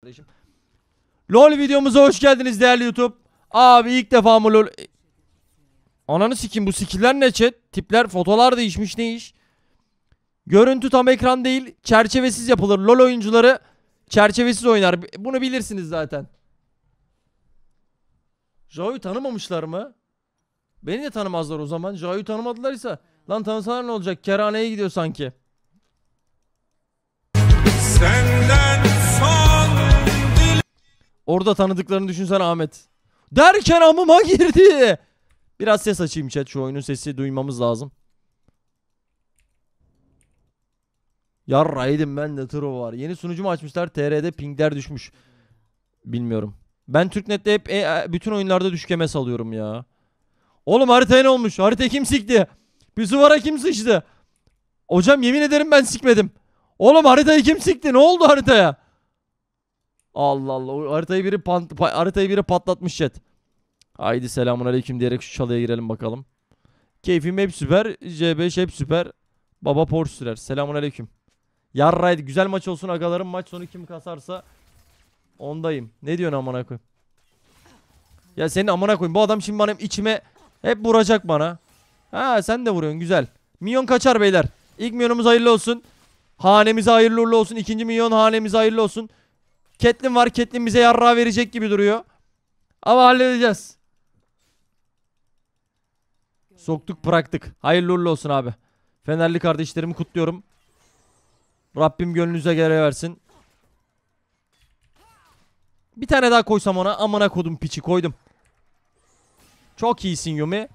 kardeşim. LOL videomuza hoş geldiniz değerli YouTube. Abi ilk defa mı LOL... Ananı sikim bu skiller ne chat? Tipler fotolar değişmiş ne iş? Görüntü tam ekran değil çerçevesiz yapılır. LOL oyuncuları çerçevesiz oynar. Bunu bilirsiniz zaten. Jao'yu tanımamışlar mı? Beni de tanımazlar o zaman. Jao'yu tanımadılarsa lan tanısalar ne olacak? Kerhaneye gidiyor sanki. Senden Orada tanıdıklarını düşünsen Ahmet. Derken amıma girdi. Biraz ses açayım chat şu oyunun sesi duymamız lazım. Yarra yedim ben de tro var. Yeni sunucumu açmışlar TR'de pingler düşmüş. Bilmiyorum. Ben Türknet'te hep e, e bütün oyunlarda düşkeme salıyorum ya. Oğlum haritaya ne olmuş? Harita kim sikti? Pisuvara kim sıçtı? Hocam yemin ederim ben sikmedim. Oğlum haritayı kim sikti? Ne oldu haritaya? Allah Allah. O haritayı biri haritayı biri patlatmış chat. Haydi selamun aleyküm diyerek şu çalıya girelim bakalım. Keyfim hep süper. C5 hep süper. Baba Porsche sürer. Selamun Yarraydı. Güzel maç olsun agalarım. Maç sonu kim kasarsa ondayım. Ne diyorsun amına koyayım? Ya senin amına koyayım. Bu adam şimdi benim içime hep vuracak bana. Ha sen de vuruyorsun. Güzel. Milyon kaçar beyler. İlk milyonumuz hayırlı olsun. Hanemize hayırlı uğurlu olsun. İkinci milyon hanemize hayırlı olsun. Ketlin var. Ketlin bize yarrağı verecek gibi duruyor. Ama halledeceğiz. Soktuk bıraktık. Hayırlı uğurlu olsun abi. Fenerli kardeşlerimi kutluyorum. Rabbim gönlünüze göre versin. Bir tane daha koysam ona. Amına kodum piçi koydum. Çok iyisin Yumi.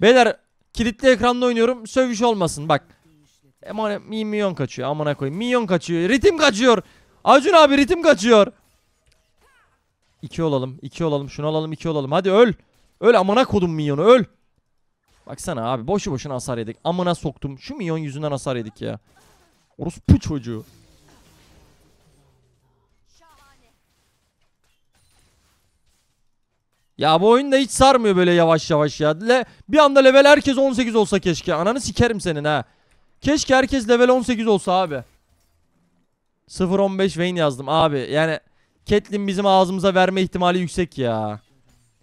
Beyler kilitli ekranda oynuyorum. Sövüş olmasın bak. E, Eman milyon kaçıyor amına koyayım. Milyon kaçıyor. Ritim kaçıyor. Acun abi ritim kaçıyor. İki olalım. iki olalım. Şunu alalım. iki olalım. Hadi öl. Öl amına kodum minyonu. Öl. Baksana abi. Boşu boşuna hasar yedik. Amına soktum. Şu minyon yüzünden hasar yedik ya. Orospu çocuğu. Ya bu oyun da hiç sarmıyor böyle yavaş yavaş ya. Le bir anda level herkes 18 olsa keşke. Ananı sikerim senin ha. Keşke herkes level 18 olsa abi. 0.15 Wayne yazdım abi. Yani Catelyn bizim ağzımıza verme ihtimali yüksek ya.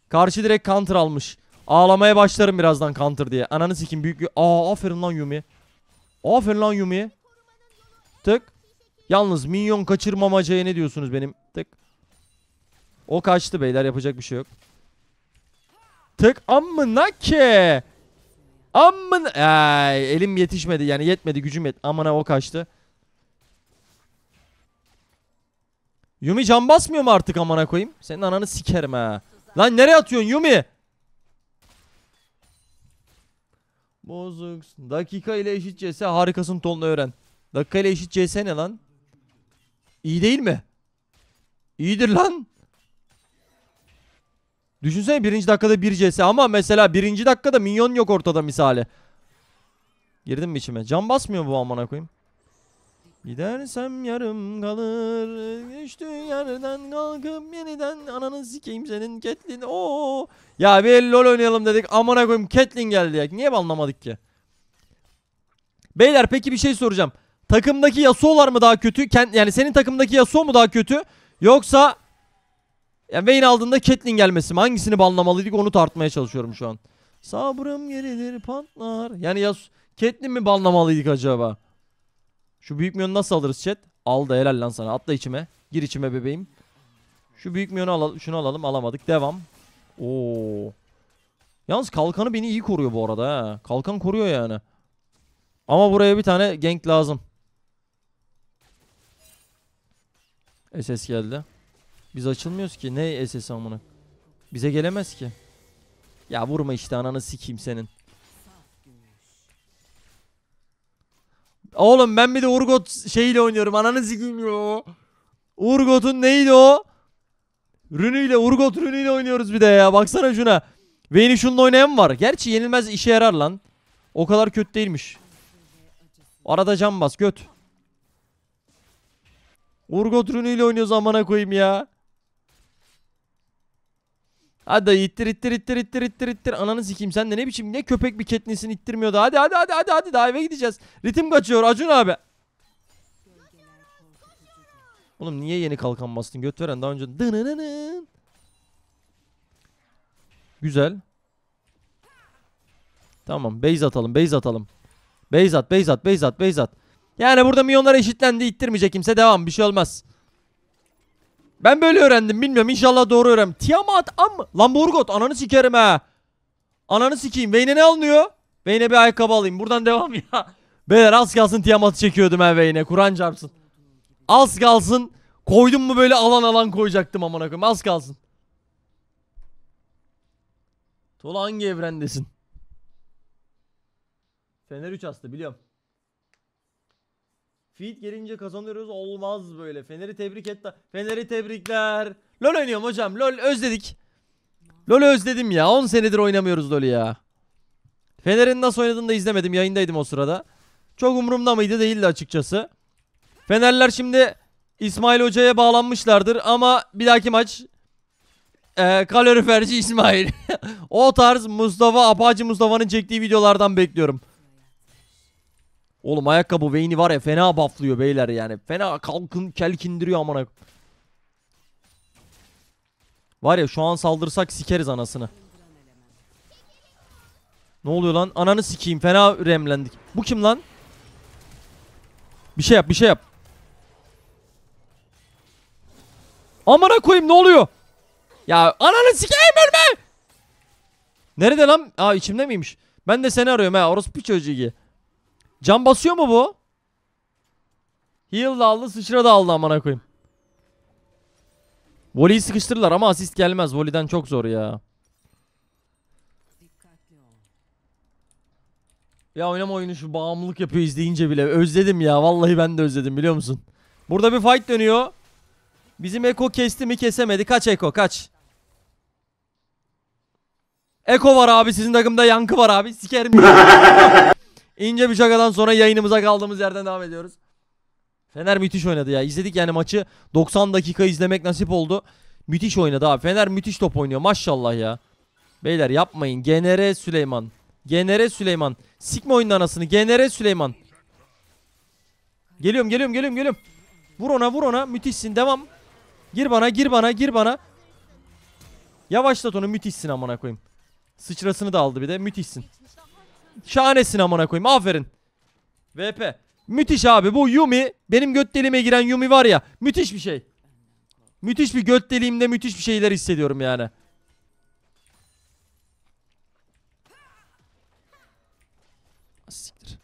Karşı direkt counter almış. Ağlamaya başlarım birazdan counter diye. Ananı sikim büyük. Aa aferin lan Yumi. Aferin lan Yumi. Tık. Yalnız minyon kaçırmamacaya ne diyorsunuz benim? Tık. O kaçtı beyler yapacak bir şey yok. Tık amına ki. Amın ay elim yetişmedi yani yetmedi gücüm yet. Amına o kaçtı. Yumi can basmıyor mu artık amana koyayım? Senin ananı sikerim ha. Lan nereye atıyorsun Yumi? Bozuk. Dakika ile eşit CS harikasın tonunu öğren. Dakika ile eşit CS ne lan? İyi değil mi? İyidir lan. Düşünsene birinci dakikada bir CS ama mesela birinci dakikada minyon yok ortada misali. Girdim mi içime? Can basmıyor bu amana koyayım. Gidersem yarım kalır. Düştüğü yerden kalkıp yeniden ananı sikeyim senin Ketlin. Oo. Ya bir lol oynayalım dedik. Amına koyayım Ketlin geldi ya. Niye anlamadık ki? Beyler peki bir şey soracağım. Takımdaki Yasuo'lar mı daha kötü? Kend yani senin takımdaki Yasuo mu daha kötü? Yoksa yani Vayne aldığında Catelyn gelmesi mi? Hangisini banlamalıydık onu tartmaya çalışıyorum şu an. Sabrım gerilir pantlar. Yani Yas Catelyn mi banlamalıydık acaba? Şu büyük miyonu nasıl alırız chat? Al da helal lan sana. Atla içime. Gir içime bebeğim. Şu büyük miyonu alalım. Şunu alalım. Alamadık. Devam. Oo. Yalnız kalkanı beni iyi koruyor bu arada ha. Kalkan koruyor yani. Ama buraya bir tane gank lazım. SS geldi. Biz açılmıyoruz ki. Ne SS amına? Bize gelemez ki. Ya vurma işte ananı sikeyim senin. Oğlum ben bir de Urgot şeyiyle oynuyorum. Ananı sikeyim yo. Urgot'un neydi o? Rünüyle Urgot rünüyle oynuyoruz bir de ya. Baksana şuna. Vayne'i şununla oynayan mı var? Gerçi yenilmez işe yarar lan. O kadar kötü değilmiş. Arada can bas göt. Urgot rünüyle oynuyoruz amana koyayım ya. Hadi ittir ittir ittir ittir ittir ittir. Ananı sikeyim sen de ne biçim ne köpek bir ketnisini ittirmiyordu. Hadi hadi hadi hadi hadi daha eve gideceğiz. Ritim kaçıyor Acun abi. Oğlum niye yeni kalkan bastın göt veren daha önce dınınının. Güzel. Tamam base atalım base atalım. Base at base at base at base at. Yani burada milyonlar eşitlendi ittirmeyecek kimse devam bir şey olmaz. Ben böyle öğrendim bilmiyorum inşallah doğru öğrendim. Tiamat am Lamborghot ananı sikerim ha. Ananı sikeyim. Veyne ne alınıyor? Veyne bir ayakkabı alayım. Buradan devam ya. Beyler az kalsın Tiamat'ı çekiyordum ha Veyne. Kur'an çarpsın. Az kalsın. Koydum mu böyle alan alan koyacaktım amına koyayım. Az kalsın. Tuğla hangi evrendesin? Fener 3 astı biliyorum. Feed gelince kazanıyoruz olmaz böyle. Fener'i tebrik et. Fener'i tebrikler. LoL oynuyorum hocam. LoL özledik. LoL özledim ya. 10 senedir oynamıyoruz LoL'ü ya. Fener'in nasıl oynadığını da izlemedim. Yayındaydım o sırada. Çok umurumda mıydı değildi açıkçası. Fenerler şimdi İsmail Hoca'ya bağlanmışlardır ama bir dahaki maç e, kaloriferci İsmail. o tarz Mustafa Apacı Mustafa'nın çektiği videolardan bekliyorum. Oğlum ayakkabı Vayne'i var ya fena bufflıyor beyler yani. Fena kalkın kelkindiriyor amana Var ya şu an saldırsak sikeriz anasını. Ne oluyor lan? Ananı sikeyim. Fena remlendik. Bu kim lan? Bir şey yap, bir şey yap. amana koyayım ne oluyor? Ya ananı sikeyim ölme. Nerede lan? Aa içimde miymiş? Ben de seni arıyorum ha. Orospu çocuğu. gibi Cam basıyor mu bu? Heal da aldı sıçra da aldı amana koyayım. Volley'i sıkıştırırlar ama asist gelmez. Volley'den çok zor ya. Ya oynama oyunu şu bağımlılık yapıyor izleyince bile. Özledim ya. Vallahi ben de özledim biliyor musun? Burada bir fight dönüyor. Bizim Eko kesti mi kesemedi. Kaç Eko kaç. Eko var abi sizin takımda yankı var abi. Sikerim. İnce bir şakadan sonra yayınımıza kaldığımız yerden devam ediyoruz. Fener müthiş oynadı ya. İzledik yani maçı 90 dakika izlemek nasip oldu. Müthiş oynadı abi. Fener müthiş top oynuyor maşallah ya. Beyler yapmayın. Genere Süleyman. Genere Süleyman. Sikme oyunun anasını. Genere Süleyman. Geliyorum geliyorum geliyorum geliyorum. Vur ona vur ona. Müthişsin devam. Gir bana gir bana gir bana. Yavaşlat onu müthişsin amına koyayım. Sıçrasını da aldı bir de müthişsin. Şahanesin amına koyayım. Aferin. VP. Müthiş abi bu Yumi. Benim göt deliğime giren Yumi var ya. Müthiş bir şey. Müthiş bir göt deliğimde müthiş bir şeyler hissediyorum yani. Ah, siktir.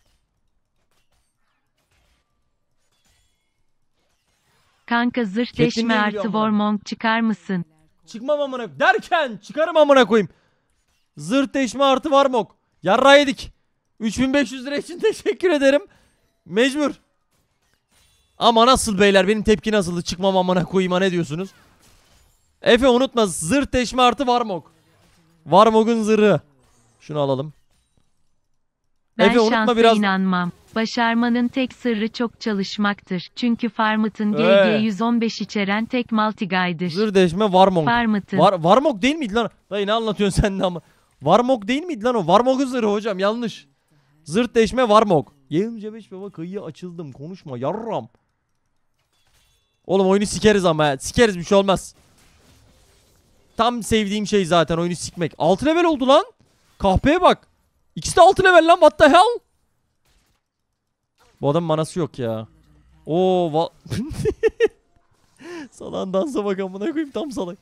Kanka zırh deşme artı amına. çıkar mısın? Çıkmam amına derken çıkarım amına koyayım. Zırh deşme artı Warmong. Yarra yedik. 3500 lira için teşekkür ederim. Mecbur. Ama nasıl beyler benim tepki nasıldı? Çıkmam amına koyayım ne diyorsunuz? Efe unutma zırh teşme artı varmok. Varmok'un zırhı. Şunu alalım. Ben Efe, unutma biraz... inanmam. Başarmanın tek sırrı çok çalışmaktır. Çünkü Farmut'un ee. GG115 içeren tek multigaydır. Zırh değişme varmok. Farmut'un. Var, Varmog değil miydi lan? Dayı ne anlatıyorsun sen de ama. Varmok değil miydi lan o? Varmok'un zırhı hocam yanlış. Zırt değişme Varmok. Yeğim cebeş baba kıyıya açıldım. Konuşma yarram. Oğlum oyunu sikeriz ama ya. Sikeriz bir şey olmaz. Tam sevdiğim şey zaten oyunu sikmek. 6 level oldu lan. Kahpeye bak. İkisi de 6 level lan. What the hell? Bu adam manası yok ya. Oo va... Salan dansa bak amına koyayım tam salak.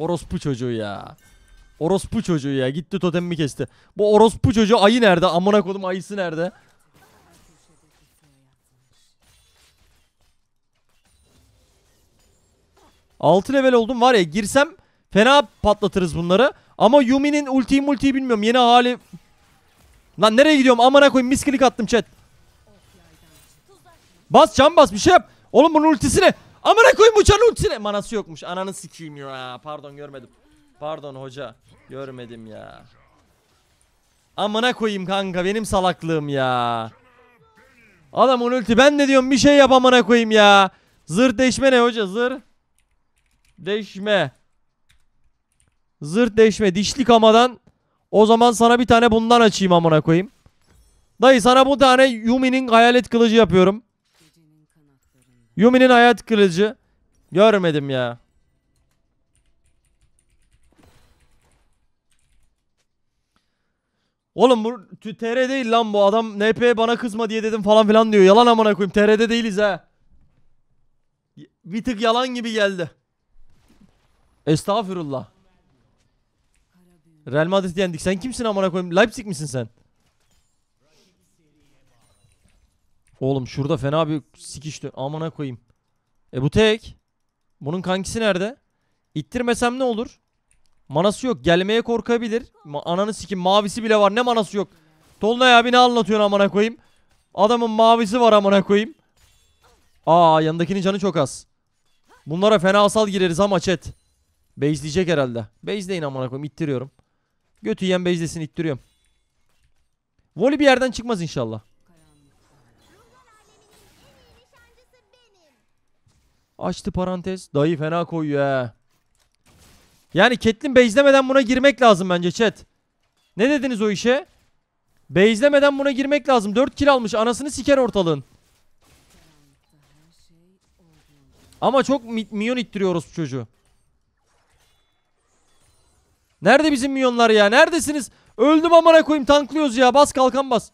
Orospu çocuğu ya. Orospu çocuğu ya. Gitti totemimi kesti. Bu orospu çocuğu ayı nerede? Amına kodum ayısı nerede? Altı level oldum var ya girsem fena patlatırız bunları. Ama Yumi'nin ultiyi multi bilmiyorum yeni hali. Lan nereye gidiyorum amına koyayım miskilik attım chat. Bas can bas bir şey yap. Oğlum bunun ultisi ne? Amına koyayım uçan ultisine. Manası yokmuş. Ananı sikeyim ya. Pardon görmedim. Pardon hoca. Görmedim ya. Amına koyayım kanka benim salaklığım ya. Adam ulti ben ne diyorum bir şey yap amına koyayım ya. Zırh değişme ne hoca zırh? Değişme. Zırh değişme dişli kamadan. O zaman sana bir tane bundan açayım amına koyayım. Dayı sana bu tane Yumi'nin hayalet kılıcı yapıyorum. Yumi'nin hayat kılıcı. Görmedim ya. Oğlum bu TR değil lan bu adam NP bana kızma diye dedim falan filan diyor. Yalan amına koyayım TR'de değiliz ha. Bir tık yalan gibi geldi. Estağfurullah. Real Madrid yendik. Sen kimsin amına koyayım? Leipzig misin sen? Oğlum şurada fena bir sikiş dön. Amına koyayım. E bu tek. Bunun kankisi nerede? İttirmesem ne olur? Manası yok. Gelmeye korkabilir. Ma ananı sikim. Mavisi bile var. Ne manası yok? Tolunay abi ne anlatıyorsun amına koyayım? Adamın mavisi var amına koyayım. Aa yanındakinin canı çok az. Bunlara fena asal gireriz ama chat. Bezleyecek herhalde. Bezleyin amına koyayım. İttiriyorum. Götü yiyen bezlesin ittiriyorum. Voli bir yerden çıkmaz inşallah. Açtı parantez. Dayı fena koyuyor he. Yani Ketlin beyzlemeden buna girmek lazım bence chat. Ne dediniz o işe? beyzlemeden buna girmek lazım. 4 kill almış. Anasını siker ortalığın. Ama çok mi milyon ittiriyoruz bu çocuğu. Nerede bizim milyonlar ya? Neredesiniz? Öldüm amına koyayım tanklıyoruz ya. Bas kalkan bas.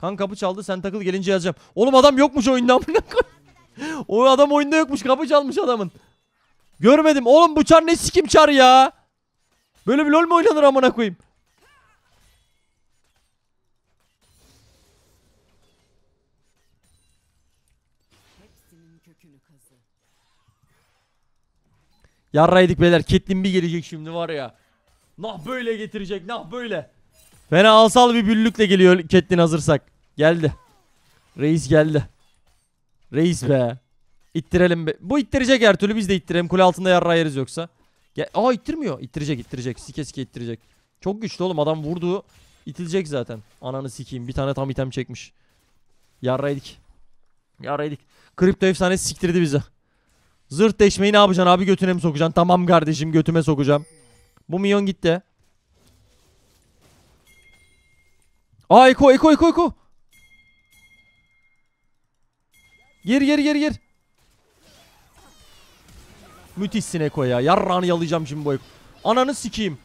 Kan kapı çaldı sen takıl gelince yazacağım. Oğlum adam yokmuş oyunda O adam oyunda yokmuş kapı çalmış adamın. Görmedim. Oğlum bu çar ne sikim çar ya. Böyle bir lol mu oynanır amına koyayım? Yarraydık beyler. Ketlin bir gelecek şimdi var ya. Nah böyle getirecek. Nah böyle. Fena alsal bir büllükle geliyor Kettin hazırsak. Geldi. Reis geldi. Reis be. İttirelim be. Bu ittirecek her türlü biz de ittirelim. Kule altında yarra yeriz yoksa. Gel Aa ittirmiyor. İttirecek ittirecek. Sike sike ittirecek. Çok güçlü oğlum adam vurdu. İtilecek zaten. Ananı sikeyim. Bir tane tam item çekmiş. Yarraydık. Yarraydık. Kripto efsanesi siktirdi bizi. Zırt deşmeyi ne yapacaksın abi götüne mi sokacaksın? Tamam kardeşim götüme sokacağım. Bu milyon gitti. Aa Eko Eko Eko Eko. Gir gir gir gir. Müthişsin Eko ya. Yarrağını yalayacağım şimdi bu Eko. Ananı sikeyim.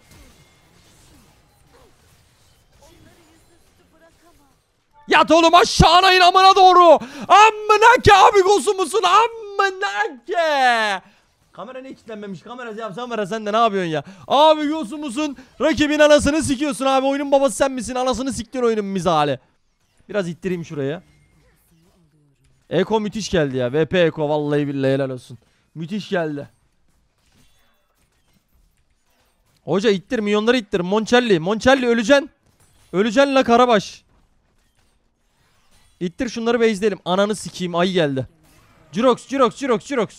Yat oğlum aşağına in amına doğru. Amına ki abi gosu musun? Amına ki. Kamera ne kilitlenmemiş? Kamera ya kamera sen de ne yapıyorsun ya? Abi yosun musun? Rakibin anasını sikiyorsun abi. Oyunun babası sen misin? Anasını siktin oyunun mizali. Biraz ittireyim şuraya. Eko müthiş geldi ya. VP Eko vallahi billahi helal olsun. Müthiş geldi. Hoca ittir milyonları ittir. Moncelli. Moncelli öleceksin. Öleceksin la Karabaş. İttir şunları base'leyelim. Ananı sikeyim ay geldi. Jirox, Jirox, Jirox, Jirox.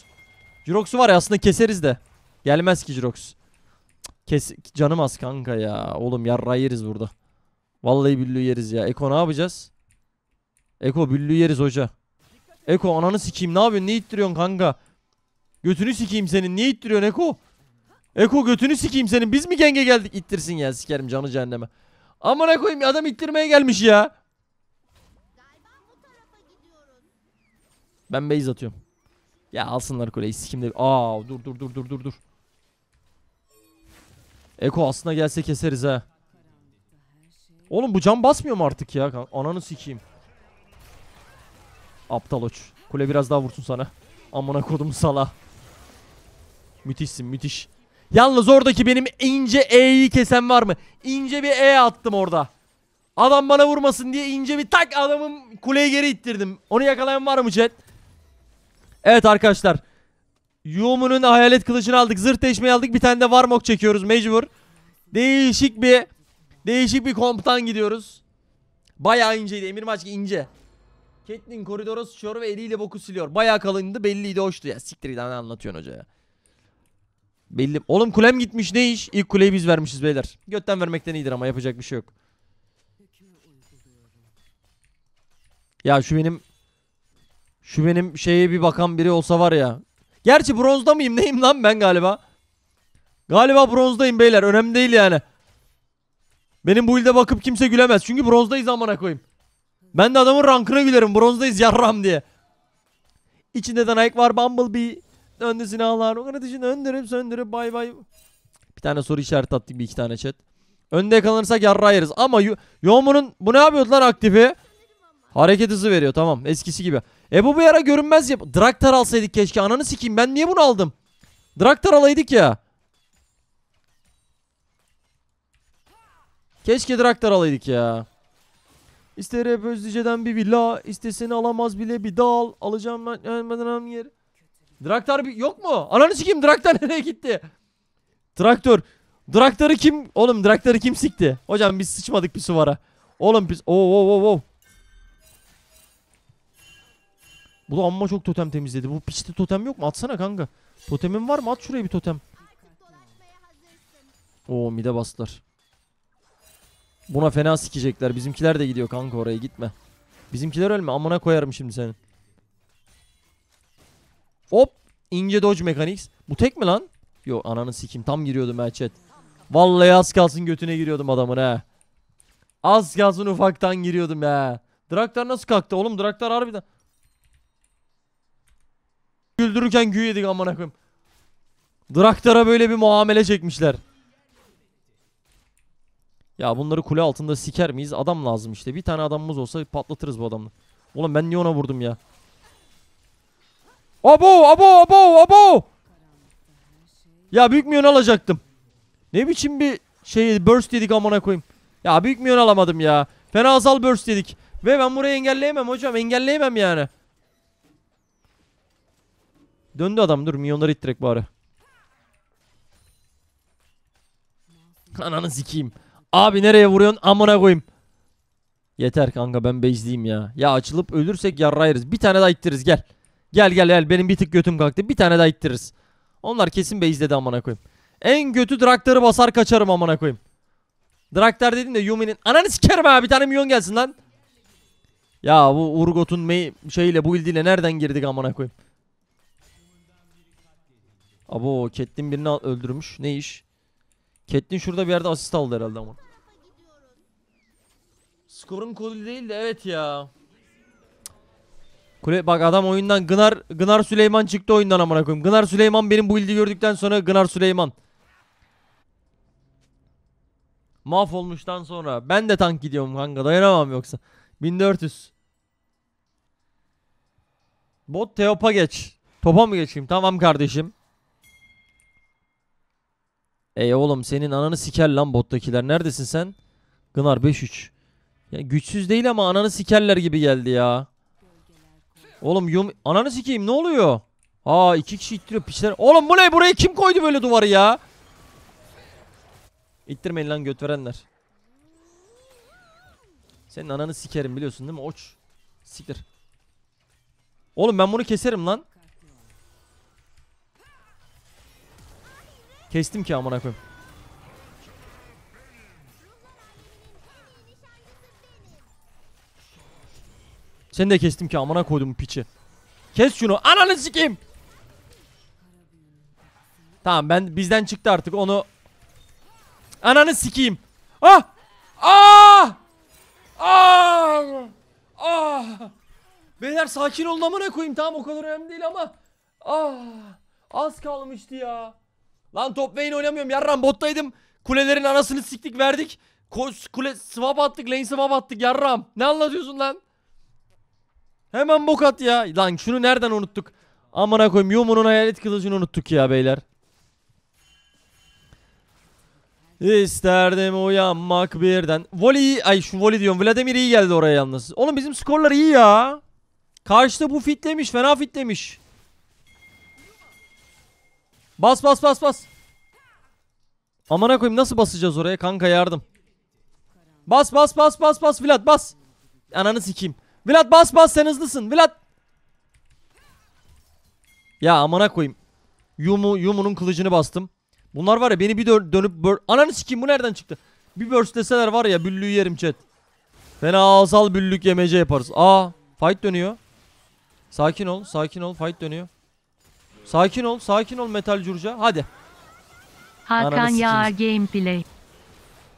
Jirox'u var ya aslında keseriz de. Gelmez ki Jirox. Kes canım az kanka ya. Oğlum yarra yeriz burada. Vallahi büllü yeriz ya. Eko ne yapacağız? Eko büllü yeriz hoca. Eko ananı sikeyim. Ne yapıyorsun? Ne ittiriyorsun kanka? Götünü sikeyim senin. Niye ittiriyorsun Eko? Eko götünü sikeyim senin. Biz mi genge geldik? İttirsin ya sikerim canı cehenneme. Aman Eko'yum adam ittirmeye gelmiş ya. Ben base atıyorum. Ya alsınlar kuleyi sikimde. Aa dur dur dur dur dur dur. Eko aslında gelse keseriz ha. Oğlum bu cam basmıyor mu artık ya? Ananı sikeyim. Aptal oç. Kule biraz daha vursun sana. Amına kodum sala. Müthişsin müthiş. Yalnız oradaki benim ince E'yi kesen var mı? İnce bir E attım orada. Adam bana vurmasın diye ince bir tak adamım kuleyi geri ittirdim. Onu yakalayan var mı chat? Evet arkadaşlar. Yumu'nun hayalet kılıcını aldık. Zırh değişmeyi aldık. Bir tane de varmok çekiyoruz mecbur. Değişik bir değişik bir komptan gidiyoruz. Bayağı inceydi. Emir Maçki ince. Catelyn koridora sıçıyor ve eliyle boku siliyor. Bayağı kalındı belliydi hoştu ya. Siktir giden ne anlatıyorsun hocaya. ya. Belli. Oğlum kulem gitmiş ne iş? İlk kuleyi biz vermişiz beyler. Götten vermekten iyidir ama yapacak bir şey yok. Ya şu benim şu benim şeye bir bakan biri olsa var ya. Gerçi bronzda mıyım neyim lan ben galiba. Galiba bronzdayım beyler önemli değil yani. Benim bu ilde bakıp kimse gülemez. Çünkü bronzdayız amana koyayım. Ben de adamın rankına gülerim bronzdayız yarram diye. İçinde de Nike var Bumblebee. Döndü ağlar. O kardeşini öndürüp söndürüp bay bay. Bir tane soru işareti attık bir iki tane chat. Önde kalırsak yarra yeriz. Ama Yomun'un bu ne yapıyordu lan aktifi? Hareket hızı veriyor tamam eskisi gibi. Ebu Beyara görünmez yap. Draktar alsaydık keşke. Ananı sikeyim ben niye bunu aldım? Draktar alaydık ya. Keşke Draktar alaydık ya. İster hep Özdice'den bir villa. istesini alamaz bile bir dal. Alacağım ben. Ölmeden yer. Draktar bir yok mu? Ananı sikeyim Draktar nereye gitti? Traktör. Draktarı kim? Oğlum Draktarı kim sikti? Hocam biz sıçmadık bir suvara. Oğlum biz. Oo oo oo oo. Ula amma çok totem temizledi. Bu piçte totem yok mu? Atsana kanka. Totemin var mı? At şuraya bir totem. Oo mide bastılar. Buna fena sikecekler. Bizimkiler de gidiyor kanka oraya gitme. Bizimkiler ölme. Amına koyarım şimdi seni. Hop. ince Dodge Mechanics. Bu tek mi lan? Yo ananı sikim. Tam giriyordum elçet. Vallahi az kalsın götüne giriyordum adamın ha. Az kalsın ufaktan giriyordum ya. Draktar nasıl kalktı oğlum? Draktar harbiden. Güldürürken gü yedik amına koyayım. Draktar'a böyle bir muamele çekmişler. Ya bunları kule altında siker miyiz? Adam lazım işte. Bir tane adamımız olsa patlatırız bu adamı. Ulan ben niye ona vurdum ya? Abo abo abo abo. Ya büyük milyon alacaktım. Ne biçim bir şey burst dedik amına koyayım. Ya büyük milyon alamadım ya. Fena azal burst dedik. Ve ben burayı engelleyemem hocam. Engelleyemem yani. Döndü adam dur milyonları ittirek bari. Ananı sikeyim. Abi nereye vuruyorsun amına koyayım. Yeter kanka ben bezliyim ya. Ya açılıp ölürsek yarrayırız. Bir tane daha ittiririz gel. Gel gel gel benim bir tık götüm kalktı. Bir tane daha ittiririz. Onlar kesin bezledi amına koyayım. En kötü draktarı basar kaçarım amına koyayım. drakter dedin de Yumi'nin ananı sikerim ha bir tane milyon gelsin lan. Ya bu Urgot'un şeyle bu ildiyle nereden girdik amına koyayım. Abo Kettin birini öldürmüş. Ne iş? Kettin şurada bir yerde asist aldı herhalde ama. Skorun kolu değil de evet ya. Kule bak adam oyundan Gınar Gınar Süleyman çıktı oyundan amına koyayım. Gınar Süleyman benim bu ilgi gördükten sonra Gınar Süleyman. olmuştan sonra ben de tank gidiyorum kanka dayanamam yoksa. 1400. Bot Teop'a geç. Topa mı geçeyim? Tamam kardeşim. Ey oğlum senin ananı siker lan bottakiler. Neredesin sen? Gınar 5-3. Ya güçsüz değil ama ananı sikerler gibi geldi ya. Oğlum yum ananı sikeyim ne oluyor? Aa iki kişi ittiriyor pişler. Oğlum bu ne? Buraya kim koydu böyle duvarı ya? İttirmeyin lan götverenler. Senin ananı sikerim biliyorsun değil mi? Oç. Siktir. Oğlum ben bunu keserim lan. Kestim ki amına koyayım. Sen de kestim ki amına koydum bu piçi. Kes şunu. Ananı sikeyim. Tamam ben bizden çıktı artık onu. Ananı sikeyim. Ah! Ah! Ah! Ah! Beyler sakin olun amına koyayım. Tamam o kadar önemli değil ama. Ah! Az kalmıştı ya. Lan top lane oynamıyorum. Yarram bottaydım. Kulelerin anasını siktik verdik. Ko kule swap attık. Lane swap attık yarram. Ne anlatıyorsun lan? Hemen bok at ya. Lan şunu nereden unuttuk? Amına koyayım. Yumu'nun hayalet kılıcını unuttuk ya beyler. İsterdim uyanmak birden. Voli ay şu Voli diyorum. Vladimir iyi geldi oraya yalnız. Oğlum bizim skorlar iyi ya. Karşıda bu fitlemiş, fena fitlemiş. Bas bas bas bas. Amana koyayım nasıl basacağız oraya kanka yardım. Bas bas bas bas bas Vlad bas. Ananı sikeyim. Vlad bas bas sen hızlısın Vlad. Ya amana koyayım. Yumu Yumu'nun kılıcını bastım. Bunlar var ya beni bir dön dönüp ananı sikeyim bu nereden çıktı? Bir burstleseler var ya büllüğü yerim chat. Fena asal büllük yemece yaparız. Aa fight dönüyor. Sakin ol, sakin ol. Fight dönüyor. Sakin ol. Sakin ol Metal Curca. Hadi. Hakan Ananı Yağar gameplay.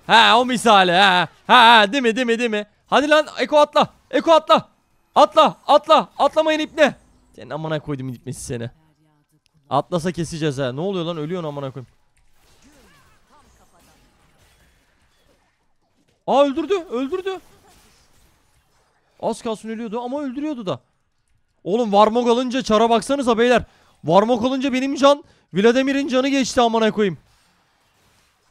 He, o misali he, he, değil mi değil mi değil mi? Hadi lan Eko atla. Eko atla. Atla atla. Atlamayın ipne. Senin amana koydum gitmesi seni. Atlasa keseceğiz ha. Ne oluyor lan ölüyorsun amana koyayım. Aa öldürdü öldürdü. Az kalsın ölüyordu ama öldürüyordu da. Oğlum varmog alınca çara baksanıza beyler. Varmak olunca benim can Vladimir'in canı geçti amına koyayım.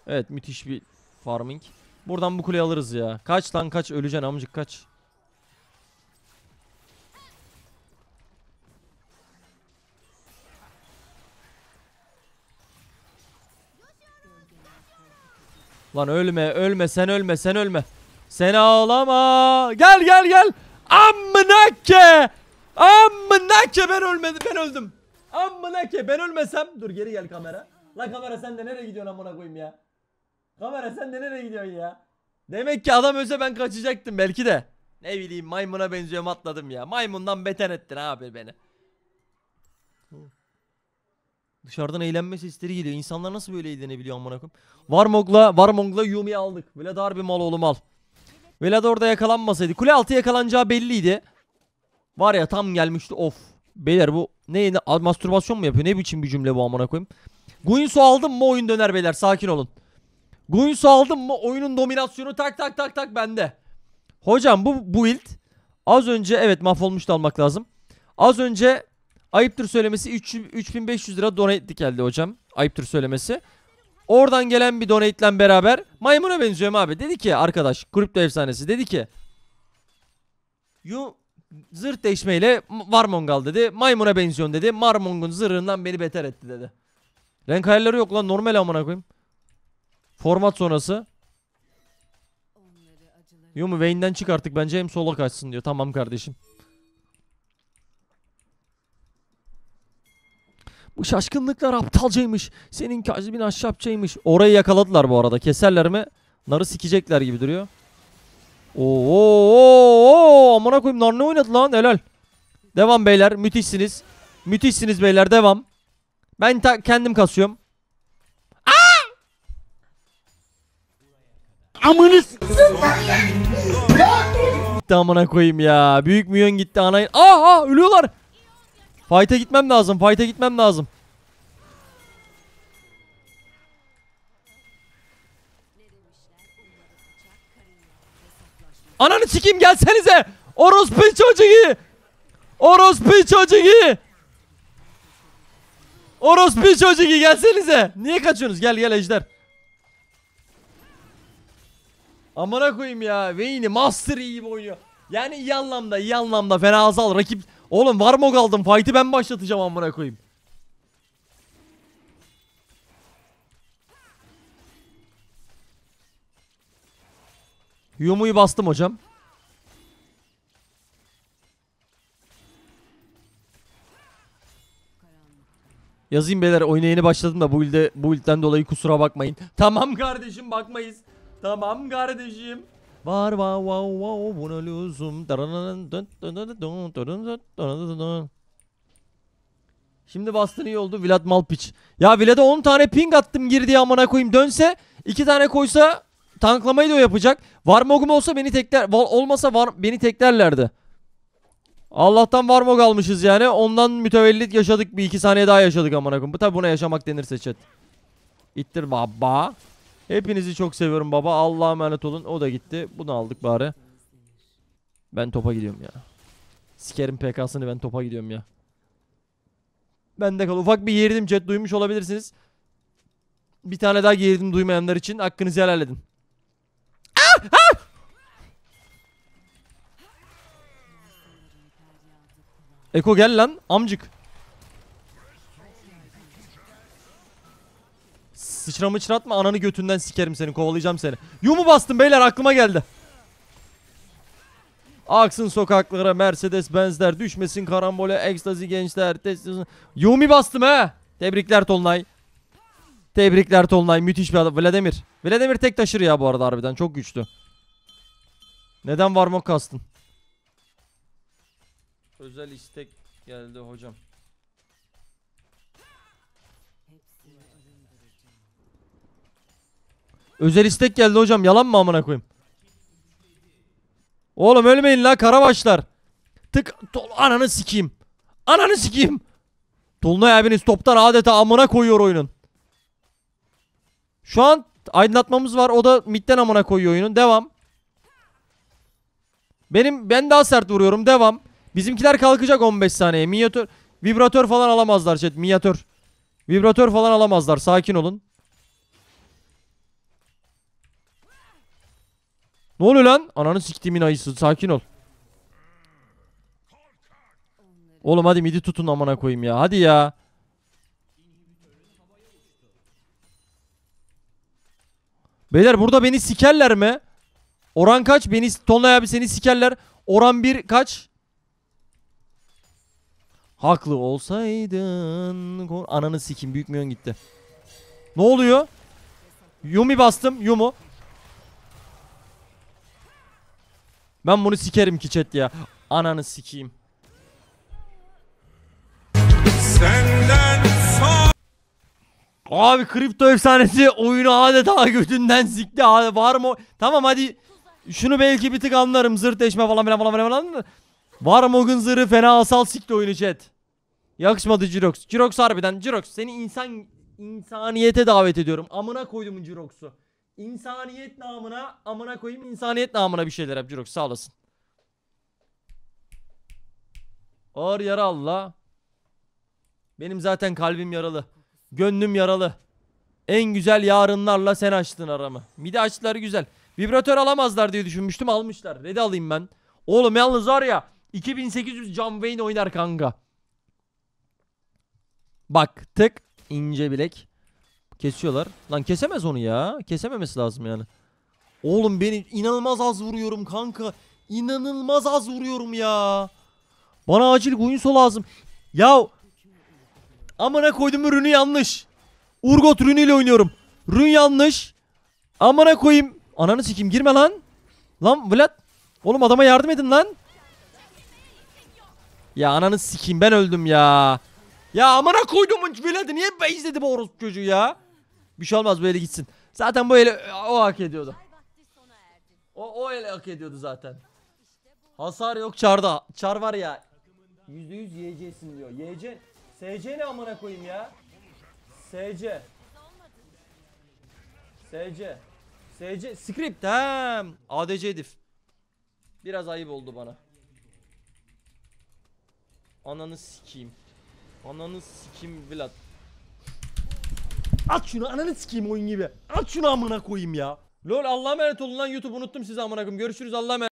Evet müthiş bir farming. Buradan bu kuleyi alırız ya. Kaç lan kaç öleceksin amcık kaç. Lan ölme ölme sen ölme sen ölme. Sen ağlama. Gel gel gel. Amına ke. Amına ke ben ölmedim ben öldüm. Amına ki ben ölmesem. Dur geri gel kamera. La kamera sen de nereye gidiyorsun amına koyayım ya? Kamera sen de nereye gidiyorsun ya? Demek ki adam ölse ben kaçacaktım belki de. Ne bileyim maymuna benziyorum atladım ya. Maymundan beter ettin abi beni. Dışarıdan eğlenme sesleri geliyor. İnsanlar nasıl böyle eğlenebiliyor amına koyayım? Varmog'la Varmog'la Yumi'yi aldık. Vlad bir mal oğlum al. velador da yakalanmasaydı. Kule altı yakalanacağı belliydi. Var ya tam gelmişti of. Beyler bu ne, ne mastürbasyon mu yapıyor? Ne biçim bir cümle bu amına koyayım? Guinso aldım mı oyun döner beyler sakin olun. Guinso aldım mı oyunun dominasyonu tak tak tak tak bende. Hocam bu build az önce evet mahvolmuştu almak lazım. Az önce ayıptır söylemesi 3, 3500 lira donate geldi hocam. Ayıptır söylemesi. Oradan gelen bir donate'le beraber maymuna benziyorum abi. Dedi ki arkadaş kripto efsanesi dedi ki You Zırh değişmeyle Varmongal dedi. Maymuna benziyorsun dedi. Marmong'un zırhından beni beter etti dedi. Renk ayarları yok lan normal amına koyayım. Format sonrası. Yumu Vayne'den çık artık bence hem sola kaçsın diyor. Tamam kardeşim. Bu şaşkınlıklar aptalcaymış. Senin kazibin ahşapçaymış. Orayı yakaladılar bu arada. Keserler mi? Narı sikecekler gibi duruyor. Oo, amına koyayım nar ne oynadı lan helal. Devam beyler müthişsiniz. Müthişsiniz beyler devam. Ben ta kendim kasıyorum. Amınız. gitti amına koyayım ya. Büyük milyon gitti anayın. Aa, ölüyorlar. Fight'a gitmem lazım. Fight'a gitmem lazım. Ananı sikeyim gelsenize. Orospu çocuğu. Orospu çocuğu. Orospu çocuğu gelsenize. Niye kaçıyorsunuz? Gel gel ejder. Amına koyayım ya. Vayne'i Master iyi gibi oynuyor. Yani iyi anlamda iyi anlamda fena azal. Rakip... Oğlum var mı kaldım? Fight'i ben başlatacağım amına koyayım. Yumu'yu bastım hocam. Yazayım beyler oyuna yeni başladım da bu ilde bu ilden dolayı kusura bakmayın. Tamam kardeşim bakmayız. Tamam kardeşim. Var va va va buna lüzum. Şimdi bastın iyi oldu Vlad Malpiç. Ya Vlad'a 10 tane ping attım girdi amına koyayım. Dönse 2 tane koysa Tanklamayı da o yapacak. Varmog'um olsa beni tekler olmasa var, beni teklerlerdi. Allah'tan Varmog almışız yani. Ondan mütevellit yaşadık. Bir iki saniye daha yaşadık amına koyayım. Tabi buna yaşamak denir chat. İttir baba. Hepinizi çok seviyorum baba. Allah'a emanet olun. O da gitti. Bunu aldık bari. Ben topa gidiyorum ya. Sikerim PK'sını ben topa gidiyorum ya. Ben de kal. Ufak bir yerim chat duymuş olabilirsiniz. Bir tane daha yerim duymayanlar için hakkınızı helal edin. Ah, ah! Eko gel lan amcık. Sıçramı çıratma ananı götünden sikerim seni kovalayacağım seni. Yumu bastım beyler aklıma geldi. Aksın sokaklara Mercedes Benzler düşmesin karambole ekstazi gençler. Yumi bastım he. Tebrikler Tolunay. Tebrikler Tolunay. Müthiş bir adam. Vladimir. Vladimir tek taşır ya bu arada harbiden. Çok güçlü. Neden varmak kastın? Özel istek geldi hocam. Özel istek geldi hocam. Yalan mı amına koyayım? Oğlum ölmeyin la karabaşlar. Tık Tol, ananı sikeyim. Ananı sikeyim. Dolunay abiniz toptan adeta amına koyuyor oyunun. Şu an aydınlatmamız var. O da midden amına koyuyor oyunun. Devam. Benim ben daha sert vuruyorum. Devam. Bizimkiler kalkacak 15 saniye. Minyatör vibratör falan alamazlar chat. Minyatör. Vibratör falan alamazlar. Sakin olun. Ne oluyor lan? Ananı siktimin ayısı. Sakin ol. Oğlum hadi midi tutun amına koyayım ya. Hadi ya. Beyler burada beni sikerler mi? Oran kaç? Beni Tonlay abi seni sikerler. Oran bir kaç? Haklı olsaydın. Ananı sikim büyük milyon gitti. Ne oluyor? Yumi bastım. Yumu. Ben bunu sikerim ki chat ya. Ananı sikeyim. Abi kripto efsanesi oyunu adeta götünden sikti. Var mı? Tamam hadi. Şunu belki bir tık anlarım. Zırtleşme falan falan falan falan Var Morgan zırhı fena asal sikti oyunu chat. Yakışmadı Jirox. Jirox harbiden. Jirox seni insan insaniyete davet ediyorum. Amına koydum Jirox'u. İnsaniyet namına amına koyayım insaniyet namına bir şeyler yap Jirox sağ olasın. Ağır yara Allah. Benim zaten kalbim yaralı. Gönlüm yaralı. En güzel yarınlarla sen açtın aramı. Midi açtılar güzel. Vibratör alamazlar diye düşünmüştüm almışlar. Red alayım ben. Oğlum yalnız var ya 2800 John Wayne oynar kanka. Bak tık ince bilek. Kesiyorlar. Lan kesemez onu ya. Kesememesi lazım yani. Oğlum beni inanılmaz az vuruyorum kanka. İnanılmaz az vuruyorum ya. Bana acil koyun lazım. Ya Amına koydum rünü yanlış. Urgot rünüyle oynuyorum. Rün yanlış. Amına koyayım. Ananı sikeyim girme lan. Lan Vlad. Oğlum adama yardım edin lan. Ya ananı sikeyim ben öldüm ya. Ya amına koydum Vlad'ı niye bezledi bu orospu çocuğu ya. Bir şey olmaz bu ele gitsin. Zaten bu ele o hak ediyordu. O, o eli hak ediyordu zaten. Hasar yok çarda. Çar var ya. %100 YC'sin diyor. YC SC ne amına koyayım ya? SC. SC. SC. Script. Hem. ADC diff. Biraz ayıp oldu bana. Ananı sikeyim. Ananı sikeyim Vlad. At şunu ananı sikeyim oyun gibi. At şunu amına koyayım ya. Lol Allah'a emanet olun lan YouTube unuttum sizi amına koyayım. Görüşürüz Allah'a emanet.